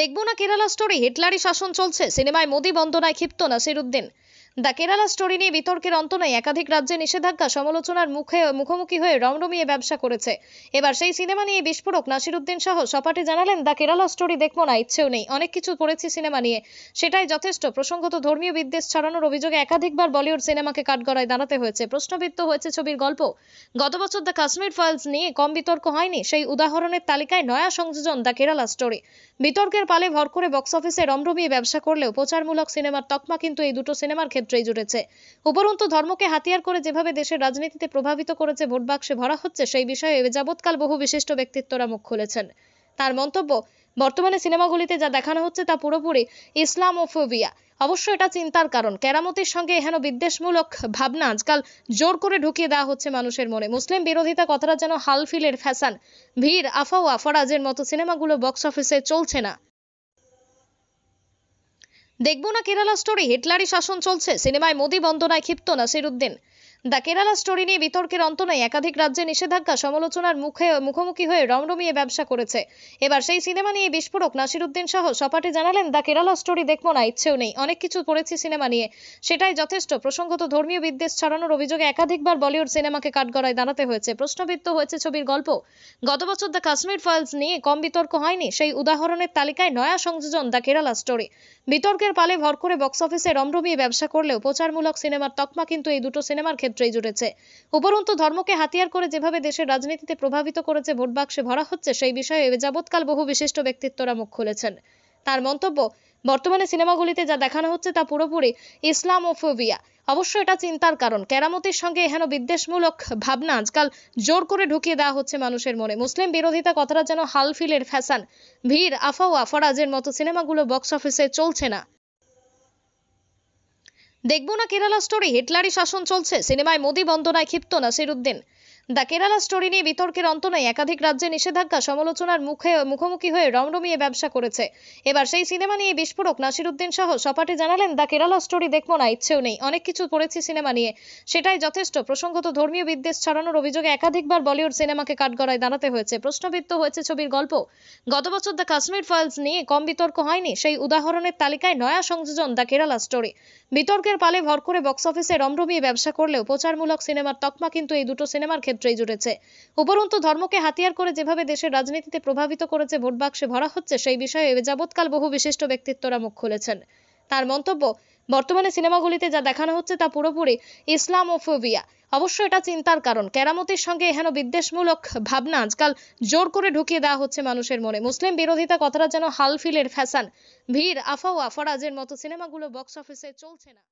দেখব না কেরালা স্টোরি হিটলারি শাসন চলছে সিনেমায় মোদী বন্দনায় ক্ষিপ্ত নাসিরুদ্দিন দ্য কেরালা স্টোরি নিয়ে বিতর্কের অন্ত নেই একাধিক রাজ্যে নিষেধাজ্ঞা সমালোচনার মুখে মুখোমুখি হয়ে রমরমিয়ে ব্যবসা করেছে এবার সেই সিনেমা নিয়ে বিস্ফোরক নাসিরুদ্দিন সহ সপাটে জানালেন দ্য কেরালা স্টোরি দেখবো না ইচ্ছেও নেই অনেক কিছু পড়েছি সিনেমা নিয়ে সেটাই যথেষ্ট প্রসঙ্গত ধর্মীয় বিদ্বেষ ছড়ানোর অভিযোগে একাধিকবার বলিউড সিনেমাকে কাঠগড়ায় দাঁড়াতে হয়েছে প্রশ্নবিদ্ধ হয়েছে ছবির গল্প গত বছর দ্য কাশ্মীর ফাইলস নিয়ে কম বিতর্ক হয়নি সেই উদাহরণের তালিকায় নয়া সংযোজন দ্য কেরালা স্টোরি বিতর্কের পালে ভর করে বক্স অফিসে রমরমিয়ে ব্যবসা করলেও প্রচারমূলক সিনেমার তকমা কিন্তু এই দুটো সিনেমার ক্ষেত্রে ক্ষেত্রেই জুড়েছে উপরন্তু ধর্মকে হাতিয়ার করে যেভাবে দেশের রাজনীতিতে প্রভাবিত করেছে ভোট বাক্সে ভরা হচ্ছে সেই বিষয়ে যাবৎকাল বহু বিশিষ্ট ব্যক্তিত্বরা মুখ খুলেছেন তার মন্তব্য বর্তমানে সিনেমাগুলিতে যা দেখানো হচ্ছে তা পুরোপুরি ইসলাম ও ফোবিয়া অবশ্য এটা চিন্তার কারণ কেরামতির সঙ্গে এখানে বিদ্বেষমূলক ভাবনা আজকাল জোর করে ঢুকিয়ে দেওয়া হচ্ছে মানুষের মনে মুসলিম বিরোধিতা কথাটা যেন হালফিলের ফ্যাশন ভিড় আফাওয়া ফরাজের মতো সিনেমাগুলো বক্স অফিসে চলছে না দেখব না কেরালা স্টোরি হিটলারি শাসন চলছে সিনেমায় মোদী বন্দনায় ক্ষিপ্ত নাসিরুদ্দিন দ্য কেরালা স্টোরি নিয়ে বিতর্কের অন্ত নেই একাধিক রাজ্যে নিষেধাজ্ঞা সমালোচনার মুখে মুখোমুখি হয়ে রমরমিয়ে ব্যবসা করেছে এবার সেই সিনেমা নিয়ে বিস্ফোরক নাসির উদ্দিন সহ সপাটে জানালেন দ্য কেরালা স্টোরি দেখবো না ইচ্ছেও নেই অনেক কিছু পড়েছি সিনেমা নিয়ে সেটাই যথেষ্ট প্রসঙ্গত ধর্মীয় বিদ্বেষ ছড়ানোর অভিযোগে একাধিকবার বলিউড সিনেমাকে কাঠগড়ায় দাঁড়াতে হয়েছে প্রশ্নবিদ্ধ হয়েছে ছবির গল্প গত বছর দ্য কাশ্মীর ফাইলস নিয়ে কম বিতর্ক হয়নি সেই উদাহরণের তালিকায় নয়া সংযোজন দ্য কেরালা স্টোরি বিতর্কের পালে ভর করে বক্স অফিসে রমরমিয়ে ব্যবসা করলেও প্রচারমূলক সিনেমার তকমা কিন্তু এই দুটো সিনেমার ক্ষেত্রে ক্ষেত্রেই জুড়েছে উপরন্তু ধর্মকে হাতিয়ার করে যেভাবে দেশের রাজনীতিতে প্রভাবিত করেছে ভোট বাক্সে ভরা হচ্ছে সেই বিষয়ে যাবৎকাল বহু বিশিষ্ট ব্যক্তিত্বরা মুখ খুলেছেন তার মন্তব্য বর্তমানে সিনেমাগুলিতে যা দেখানো হচ্ছে তা পুরোপুরি ইসলামোফোবিয়া অবশ্য এটা চিন্তার কারণ কেরামতির সঙ্গে হেন বিদ্বেষমূলক ভাবনা আজকাল জোর করে ঢুকিয়ে দেওয়া হচ্ছে মানুষের মনে মুসলিম বিরোধিতা কথাটা যেন হালফিলের ফ্যাশন ভিড় আফাওয়া ফরাজের মতো সিনেমাগুলো বক্স অফিসে চলছে না দেখব না কেরালা স্টোরি হিটলারি শাসন চলছে সিনেমায় মোদী বন্দনায় ক্ষিপ্ত নাসিরুদ্দিন দ্য কেরালা স্টোরি নিয়ে বিতর্কের অন্ত নেই একাধিক রাজ্যে নিষেধাজ্ঞা সমালোচনার মুখে মুখোমুখি হয়ে রমরমিয়ে ব্যবসা করেছে এবার সেই সিনেমা নিয়ে বিস্ফোরক নাসিরুদ্দিন সহ সপাটে জানালেন দ্য কেরালা স্টোরি দেখবো না ইচ্ছেও নেই অনেক কিছু পড়েছি সিনেমা নিয়ে সেটাই যথেষ্ট প্রসঙ্গত ধর্মীয় বিদ্বেষ ছড়ানোর অভিযোগে একাধিকবার বলিউড সিনেমাকে কাঠগড়ায় দাঁড়াতে হয়েছে প্রশ্নবিদ্ধ হয়েছে ছবির গল্প গত বছর দ্য কাশ্মীর ফাইলস নিয়ে কম বিতর্ক হয়নি সেই উদাহরণের তালিকায় নয়া সংযোজন দ্য কেরালা স্টোরি বিতর্কের পালে ভর করে বক্স অফিসে রমরমিয়ে ব্যবসা করলেও প্রচারমূলক সিনেমার তকমা কিন্তু এই দুটো সিনেমার ক্ষেত্রেই জুটেছে উপরন্তু ধর্মকে হাতিয়ার করে যেভাবে দেশের রাজনীতিতে প্রভাবিত করেছে ভোট বাক্সে ভরা হচ্ছে সেই বিষয়ে যাবৎকাল বহু বিশিষ্ট ব্যক্তিত্বরা মুখ খুলেছেন তার মন্তব্য বর্তমানে সিনেমাগুলিতে যা দেখানো হচ্ছে তা পুরোপুরি ইসলাম ও ফোবিয়া অবশ্য এটা চিন্তার কারণ কেরামতির সঙ্গে এহেন বিদ্বেষমূলক ভাবনা আজকাল জোর করে ঢুকিয়ে দেওয়া হচ্ছে মানুষের মনে মুসলিম বিরোধিতা কথাটা যেন হালফিলের ফ্যাশন ভিড় আফাও ফরাজের মতো সিনেমাগুলো বক্স অফিসে চলছে না